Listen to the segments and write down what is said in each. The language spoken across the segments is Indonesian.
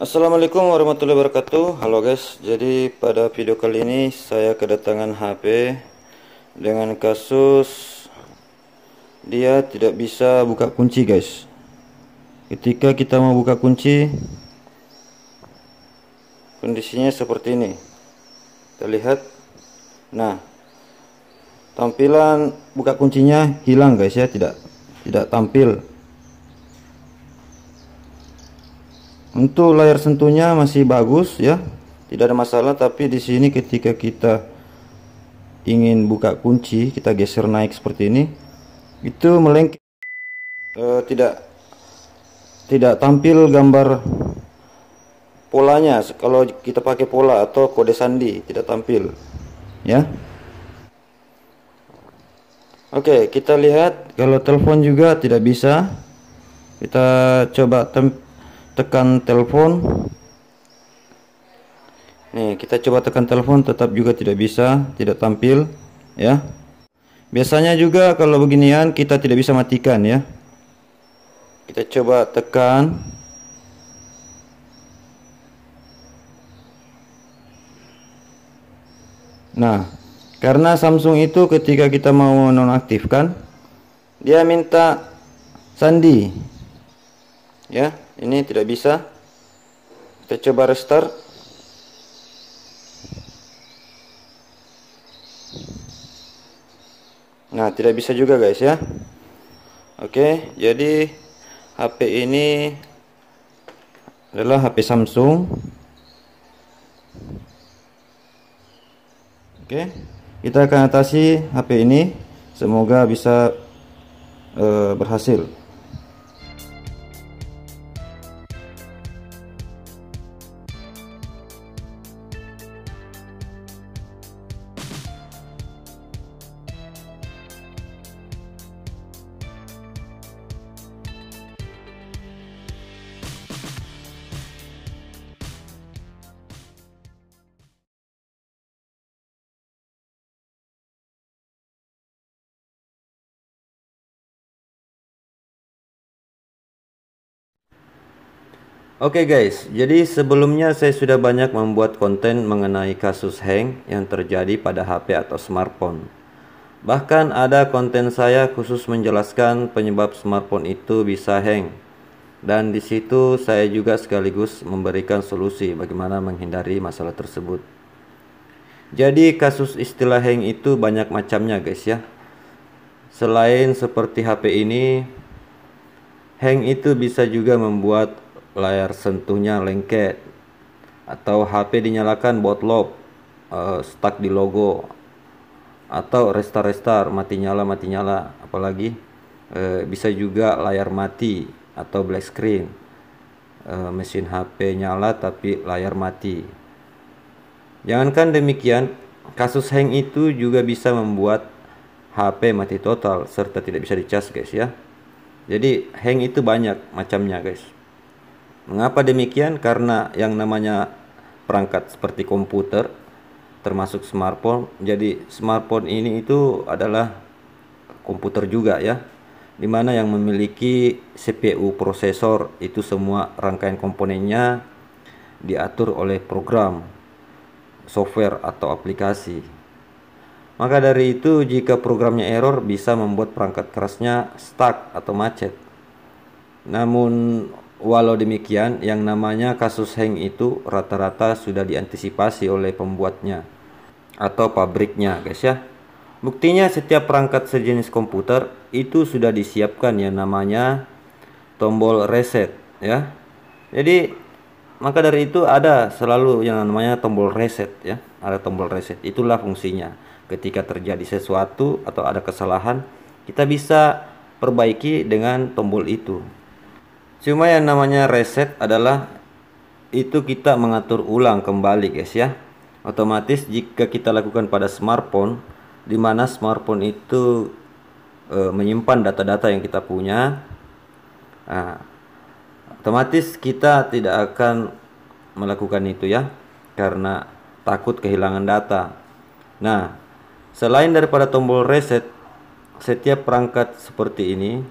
Assalamualaikum warahmatullahi wabarakatuh Halo guys Jadi pada video kali ini Saya kedatangan HP Dengan kasus Dia tidak bisa buka kunci guys Ketika kita mau buka kunci Kondisinya seperti ini Kita lihat Nah Tampilan buka kuncinya hilang guys ya Tidak tidak tampil untuk layar sentuhnya masih bagus ya tidak ada masalah tapi di sini ketika kita ingin buka kunci kita geser naik seperti ini itu melengket e, eh, tidak tidak tampil gambar polanya kalau kita pakai pola atau kode sandi tidak tampil ya Oke kita lihat kalau telepon juga tidak bisa kita coba tem tekan telepon nih kita coba tekan telepon tetap juga tidak bisa tidak tampil ya biasanya juga kalau beginian kita tidak bisa matikan ya kita coba tekan nah karena Samsung itu ketika kita mau nonaktifkan dia minta sandi ya ini tidak bisa. Kita coba restart. Nah, tidak bisa juga guys ya. Oke, jadi HP ini adalah HP Samsung. Oke, kita akan atasi HP ini. Semoga bisa uh, berhasil. Oke okay guys, jadi sebelumnya saya sudah banyak membuat konten mengenai kasus hang yang terjadi pada HP atau smartphone. Bahkan ada konten saya khusus menjelaskan penyebab smartphone itu bisa hang. Dan di situ saya juga sekaligus memberikan solusi bagaimana menghindari masalah tersebut. Jadi kasus istilah hang itu banyak macamnya guys ya. Selain seperti HP ini, hang itu bisa juga membuat layar sentuhnya lengket atau HP dinyalakan lob uh, stuck di logo atau restart restart mati nyala mati nyala apalagi uh, bisa juga layar mati atau black screen uh, mesin HP nyala tapi layar mati jangankan demikian kasus hang itu juga bisa membuat HP mati total serta tidak bisa dicas guys ya jadi hang itu banyak macamnya guys Mengapa demikian? Karena yang namanya perangkat seperti komputer termasuk smartphone. Jadi smartphone ini itu adalah komputer juga ya. di mana yang memiliki CPU prosesor itu semua rangkaian komponennya diatur oleh program, software atau aplikasi. Maka dari itu jika programnya error bisa membuat perangkat kerasnya stuck atau macet. Namun Walau demikian, yang namanya kasus Heng itu rata-rata sudah diantisipasi oleh pembuatnya atau pabriknya, guys ya. Buktinya setiap perangkat sejenis komputer itu sudah disiapkan yang namanya tombol reset, ya. Jadi maka dari itu ada selalu yang namanya tombol reset, ya. Ada tombol reset, itulah fungsinya. Ketika terjadi sesuatu atau ada kesalahan, kita bisa perbaiki dengan tombol itu. Cuma yang namanya reset adalah itu kita mengatur ulang kembali guys ya. Otomatis jika kita lakukan pada smartphone di mana smartphone itu e, menyimpan data-data yang kita punya nah, otomatis kita tidak akan melakukan itu ya karena takut kehilangan data. Nah, selain daripada tombol reset, setiap perangkat seperti ini,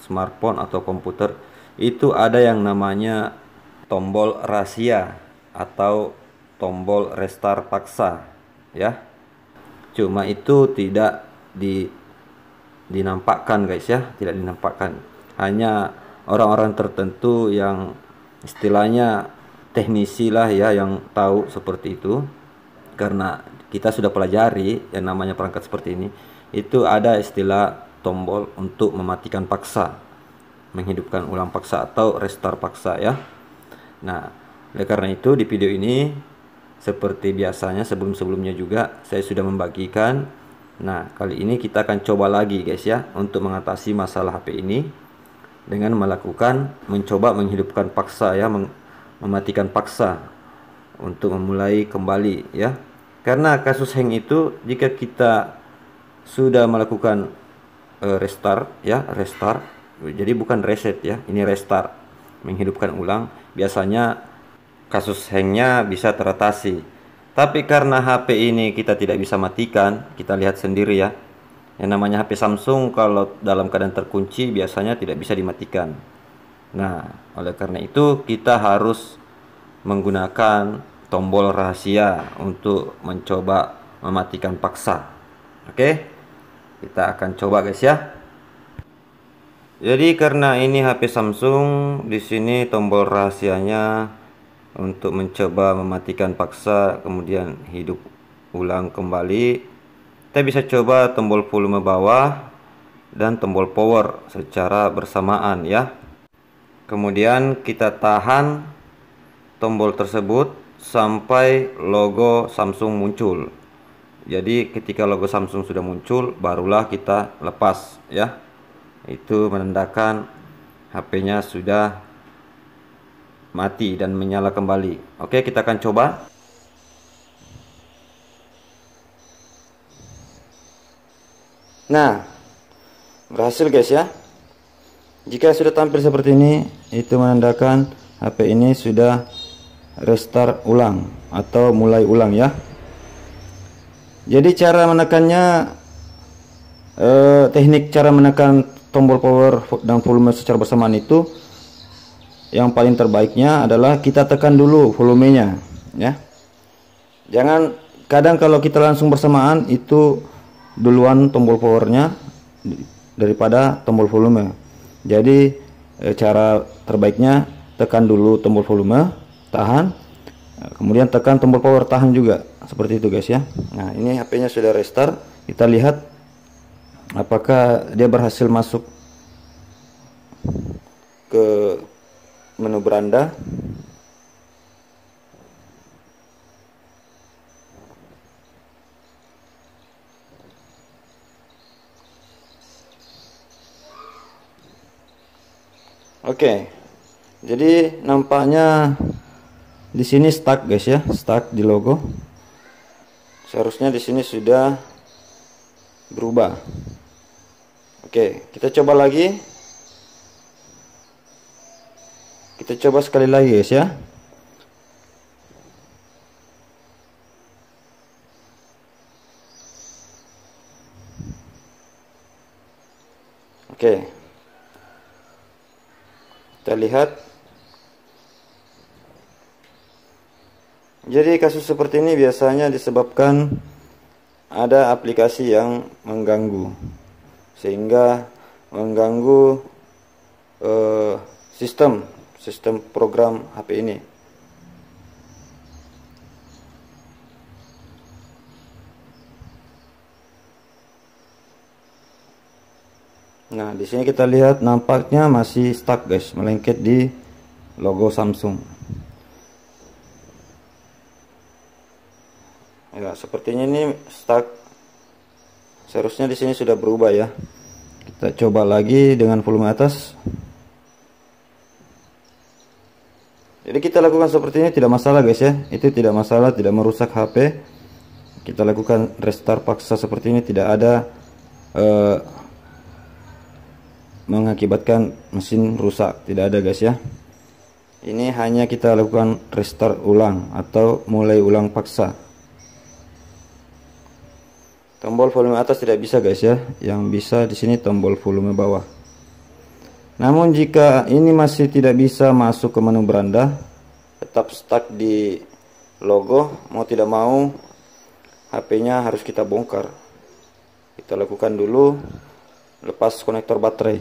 smartphone atau komputer itu ada yang namanya tombol rahasia atau tombol restart paksa ya cuma itu tidak di dinampakkan guys ya tidak dinampakkan hanya orang-orang tertentu yang istilahnya teknisi lah ya yang tahu seperti itu karena kita sudah pelajari yang namanya perangkat seperti ini itu ada istilah tombol untuk mematikan paksa menghidupkan ulang paksa atau restart paksa ya. Nah, oleh karena itu di video ini seperti biasanya sebelum-sebelumnya juga saya sudah membagikan. Nah, kali ini kita akan coba lagi guys ya untuk mengatasi masalah HP ini dengan melakukan mencoba menghidupkan paksa ya mem mematikan paksa untuk memulai kembali ya. Karena kasus hang itu jika kita sudah melakukan uh, eh, restart ya, restart jadi bukan reset ya, ini restart, menghidupkan ulang. Biasanya kasus hangnya bisa teratasi. Tapi karena HP ini kita tidak bisa matikan, kita lihat sendiri ya. Yang namanya HP Samsung kalau dalam keadaan terkunci biasanya tidak bisa dimatikan. Nah, oleh karena itu kita harus menggunakan tombol rahasia untuk mencoba mematikan paksa. Oke, kita akan coba guys ya jadi karena ini HP Samsung di sini tombol rahasianya untuk mencoba mematikan paksa kemudian hidup ulang kembali kita bisa coba tombol volume bawah dan tombol power secara bersamaan ya kemudian kita tahan tombol tersebut sampai logo Samsung muncul jadi ketika logo Samsung sudah muncul barulah kita lepas ya itu menandakan HP-nya sudah mati dan menyala kembali. Oke, kita akan coba. Nah, berhasil guys ya. Jika sudah tampil seperti ini, itu menandakan HP ini sudah restart ulang atau mulai ulang ya. Jadi cara menekannya eh, teknik cara menekan tombol power dan volume secara bersamaan itu yang paling terbaiknya adalah kita tekan dulu volumenya ya jangan kadang kalau kita langsung bersamaan itu duluan tombol powernya daripada tombol volume jadi eh, cara terbaiknya tekan dulu tombol volume tahan eh, kemudian tekan tombol power tahan juga seperti itu guys ya nah ini HP nya sudah restart kita lihat apakah dia berhasil masuk ke menu beranda Oke. Jadi nampaknya di sini stuck guys ya, stuck di logo. Seharusnya di sini sudah berubah. Oke, kita coba lagi. Kita coba sekali lagi guys ya. Oke. Kita lihat. Jadi kasus seperti ini biasanya disebabkan ada aplikasi yang mengganggu sehingga mengganggu eh, sistem sistem program HP ini. Nah, di sini kita lihat nampaknya masih stuck guys, melengket di logo Samsung. Ya, sepertinya ini stuck seharusnya di sini sudah berubah ya kita coba lagi dengan volume atas jadi kita lakukan seperti ini tidak masalah guys ya itu tidak masalah tidak merusak HP kita lakukan restart paksa seperti ini tidak ada eh, mengakibatkan mesin rusak tidak ada guys ya ini hanya kita lakukan restart ulang atau mulai ulang paksa tombol volume atas tidak bisa guys ya yang bisa di sini tombol volume bawah namun jika ini masih tidak bisa masuk ke menu beranda tetap stuck di logo mau tidak mau HP-nya harus kita bongkar kita lakukan dulu lepas konektor baterai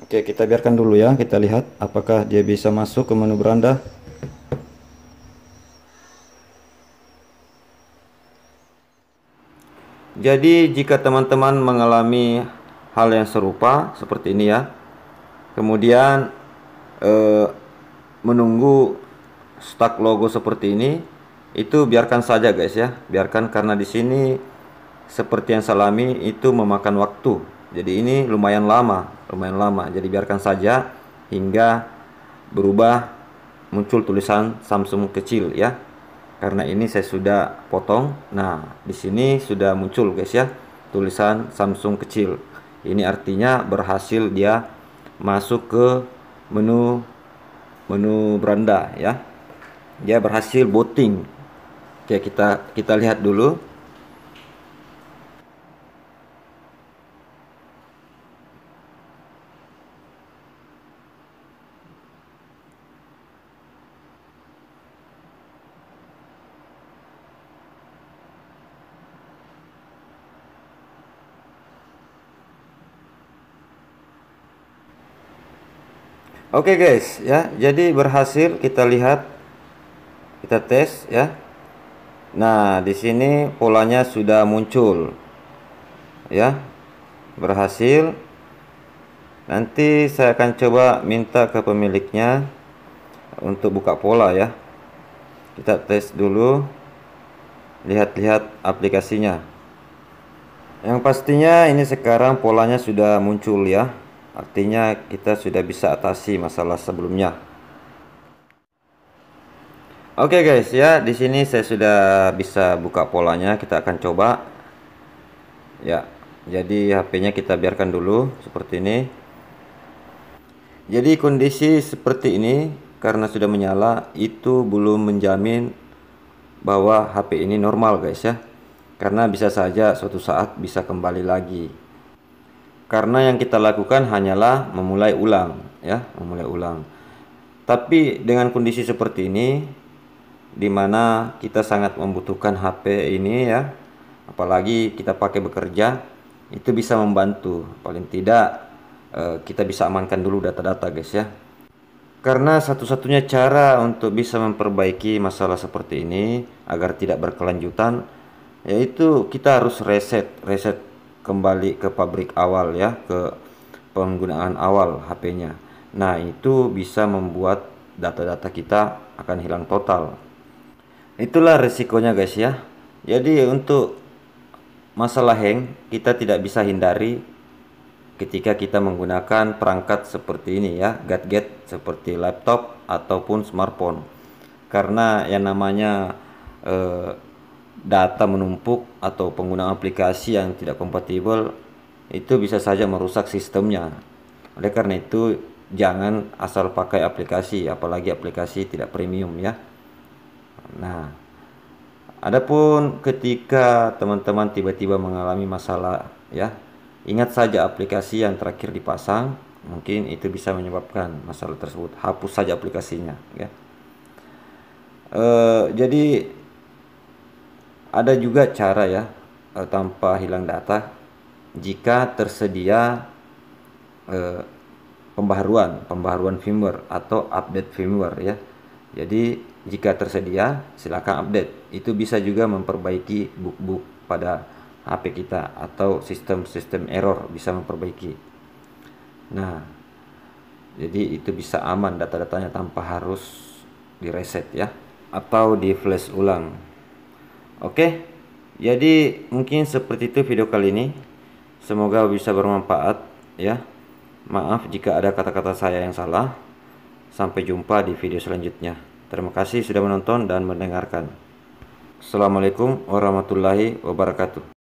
Oke kita biarkan dulu ya kita lihat apakah dia bisa masuk ke menu beranda Jadi jika teman-teman mengalami hal yang serupa seperti ini ya, kemudian eh, menunggu stuck logo seperti ini, itu biarkan saja guys ya, biarkan karena di sini seperti yang salami itu memakan waktu. Jadi ini lumayan lama, lumayan lama. Jadi biarkan saja hingga berubah muncul tulisan Samsung kecil ya karena ini saya sudah potong nah di sini sudah muncul guys ya tulisan Samsung kecil ini artinya berhasil dia masuk ke menu menu beranda ya dia berhasil booting oke kita kita lihat dulu Oke okay guys, ya. Jadi berhasil kita lihat kita tes ya. Nah, di sini polanya sudah muncul. Ya. Berhasil. Nanti saya akan coba minta ke pemiliknya untuk buka pola ya. Kita tes dulu. Lihat-lihat aplikasinya. Yang pastinya ini sekarang polanya sudah muncul ya. Artinya kita sudah bisa atasi masalah sebelumnya. Oke okay guys ya, di sini saya sudah bisa buka polanya, kita akan coba. Ya, jadi HP-nya kita biarkan dulu seperti ini. Jadi kondisi seperti ini karena sudah menyala itu belum menjamin bahwa HP ini normal guys ya. Karena bisa saja suatu saat bisa kembali lagi karena yang kita lakukan hanyalah memulai ulang ya memulai ulang tapi dengan kondisi seperti ini dimana kita sangat membutuhkan HP ini ya apalagi kita pakai bekerja itu bisa membantu paling tidak eh, kita bisa amankan dulu data-data guys ya karena satu-satunya cara untuk bisa memperbaiki masalah seperti ini agar tidak berkelanjutan yaitu kita harus reset reset kembali ke pabrik awal ya ke penggunaan awal HP-nya. Nah, itu bisa membuat data-data kita akan hilang total. Itulah resikonya guys ya. Jadi untuk masalah hang kita tidak bisa hindari ketika kita menggunakan perangkat seperti ini ya, gadget seperti laptop ataupun smartphone. Karena yang namanya eh, data menumpuk atau pengguna aplikasi yang tidak kompatibel itu bisa saja merusak sistemnya. Oleh karena itu, jangan asal pakai aplikasi, apalagi aplikasi tidak premium ya. Nah, adapun ketika teman-teman tiba-tiba mengalami masalah ya, ingat saja aplikasi yang terakhir dipasang, mungkin itu bisa menyebabkan masalah tersebut. Hapus saja aplikasinya ya. E, jadi ada juga cara ya eh, tanpa hilang data jika tersedia uh, pembaharuan, pembaharuan firmware atau update firmware ya. Jadi jika tersedia silakan update. Itu bisa juga memperbaiki bug-bug pada HP kita atau sistem-sistem error bisa memperbaiki. Nah, jadi itu bisa aman data-datanya tanpa harus direset ya atau di flash ulang. Oke, jadi mungkin seperti itu video kali ini. Semoga bisa bermanfaat ya. Maaf jika ada kata-kata saya yang salah. Sampai jumpa di video selanjutnya. Terima kasih sudah menonton dan mendengarkan. Assalamualaikum warahmatullahi wabarakatuh.